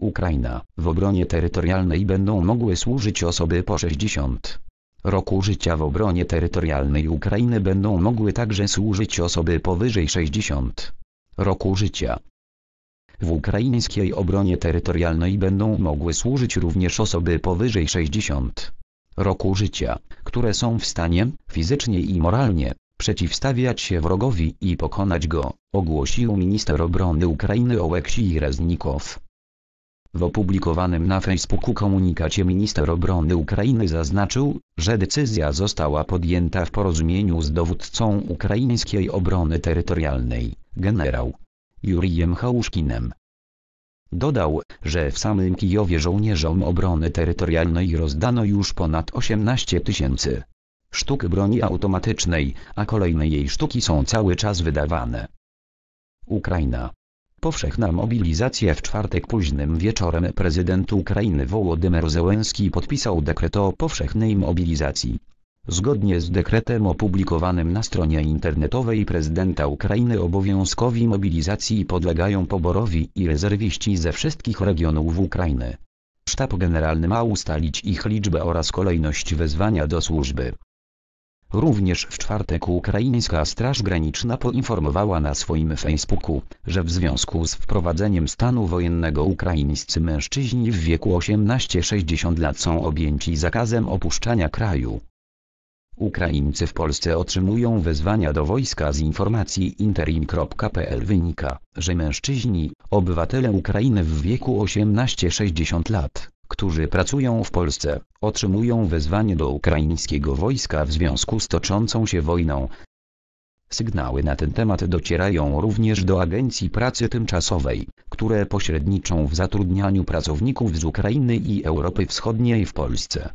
Ukraina w obronie terytorialnej będą mogły służyć osoby po 60 roku życia w obronie terytorialnej Ukrainy będą mogły także służyć osoby powyżej 60 roku życia. W ukraińskiej obronie terytorialnej będą mogły służyć również osoby powyżej 60 roku życia, które są w stanie, fizycznie i moralnie, przeciwstawiać się wrogowi i pokonać go, ogłosił minister obrony Ukrainy Oleksij Reznikow. W opublikowanym na Facebooku komunikacie minister obrony Ukrainy zaznaczył, że decyzja została podjęta w porozumieniu z dowódcą ukraińskiej obrony terytorialnej, generał Jurijem Chałuszkinem. Dodał, że w samym Kijowie żołnierzom obrony terytorialnej rozdano już ponad 18 tysięcy sztuk broni automatycznej, a kolejne jej sztuki są cały czas wydawane. Ukraina Powszechna mobilizacja w czwartek późnym wieczorem prezydent Ukrainy Wołodymyr Zełenski podpisał dekret o powszechnej mobilizacji. Zgodnie z dekretem opublikowanym na stronie internetowej prezydenta Ukrainy obowiązkowi mobilizacji podlegają poborowi i rezerwiści ze wszystkich regionów Ukrainy. Sztab Generalny ma ustalić ich liczbę oraz kolejność wezwania do służby. Również w czwartek Ukraińska Straż Graniczna poinformowała na swoim Facebooku, że w związku z wprowadzeniem stanu wojennego ukraińscy mężczyźni w wieku 18-60 lat są objęci zakazem opuszczania kraju. Ukraińcy w Polsce otrzymują wezwania do wojska z informacji interim.pl wynika, że mężczyźni, obywatele Ukrainy w wieku 18-60 lat, którzy pracują w Polsce, otrzymują wezwanie do ukraińskiego wojska w związku z toczącą się wojną. Sygnały na ten temat docierają również do agencji pracy tymczasowej, które pośredniczą w zatrudnianiu pracowników z Ukrainy i Europy Wschodniej w Polsce.